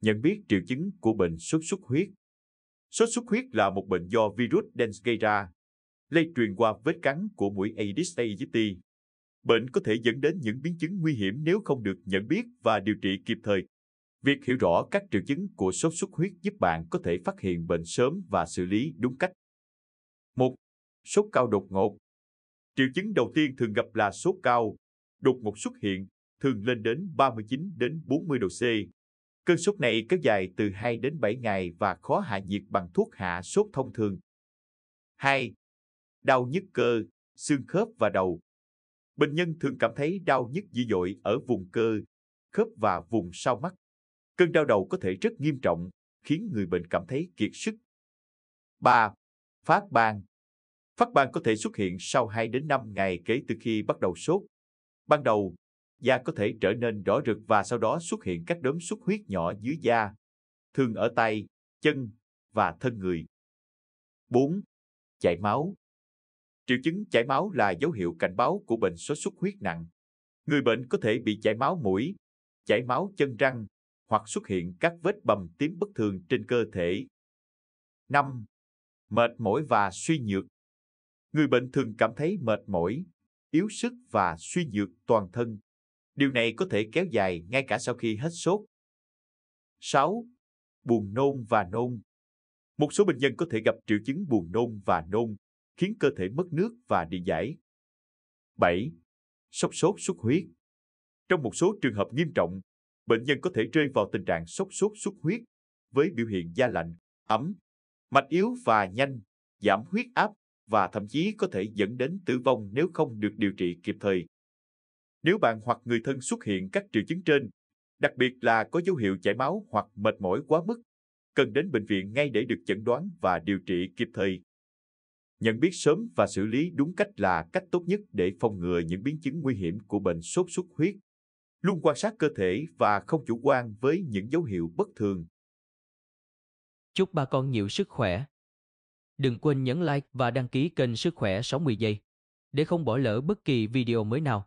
Nhận biết triệu chứng của bệnh sốt xuất huyết. Sốt xuất huyết là một bệnh do virus dengue gây ra, lây truyền qua vết cắn của mũi Aedes aegypti. Bệnh có thể dẫn đến những biến chứng nguy hiểm nếu không được nhận biết và điều trị kịp thời. Việc hiểu rõ các triệu chứng của sốt xuất huyết giúp bạn có thể phát hiện bệnh sớm và xử lý đúng cách. 1. Sốt cao đột ngột. Triệu chứng đầu tiên thường gặp là sốt cao, đột ngột xuất hiện, thường lên đến 39 đến 40 độ C, Cơn sốt này kéo dài từ 2 đến 7 ngày và khó hạ nhiệt bằng thuốc hạ sốt thông thường. 2. Đau nhức cơ, xương khớp và đầu. Bệnh nhân thường cảm thấy đau nhức dữ dội ở vùng cơ, khớp và vùng sau mắt. Cơn đau đầu có thể rất nghiêm trọng, khiến người bệnh cảm thấy kiệt sức. 3. Phát ban. Phát ban có thể xuất hiện sau 2 đến 5 ngày kể từ khi bắt đầu sốt. Ban đầu, da có thể trở nên đỏ rực và sau đó xuất hiện các đốm xuất huyết nhỏ dưới da, thường ở tay, chân và thân người. 4. Chảy máu Triệu chứng chảy máu là dấu hiệu cảnh báo của bệnh sốt xuất huyết nặng. Người bệnh có thể bị chảy máu mũi, chảy máu chân răng hoặc xuất hiện các vết bầm tím bất thường trên cơ thể. 5. Mệt mỏi và suy nhược Người bệnh thường cảm thấy mệt mỏi, yếu sức và suy nhược toàn thân. Điều này có thể kéo dài ngay cả sau khi hết sốt. 6. Buồn nôn và nôn Một số bệnh nhân có thể gặp triệu chứng buồn nôn và nôn, khiến cơ thể mất nước và điện giải. 7. Sốc sốt xuất huyết Trong một số trường hợp nghiêm trọng, bệnh nhân có thể rơi vào tình trạng sốc sốt xuất huyết với biểu hiện da lạnh, ấm, mạch yếu và nhanh, giảm huyết áp và thậm chí có thể dẫn đến tử vong nếu không được điều trị kịp thời. Nếu bạn hoặc người thân xuất hiện các triệu chứng trên, đặc biệt là có dấu hiệu chảy máu hoặc mệt mỏi quá mức, cần đến bệnh viện ngay để được chẩn đoán và điều trị kịp thời. Nhận biết sớm và xử lý đúng cách là cách tốt nhất để phòng ngừa những biến chứng nguy hiểm của bệnh sốt xuất huyết. Luôn quan sát cơ thể và không chủ quan với những dấu hiệu bất thường. Chúc bà con nhiều sức khỏe. Đừng quên nhấn like và đăng ký kênh Sức khỏe 60 giây để không bỏ lỡ bất kỳ video mới nào.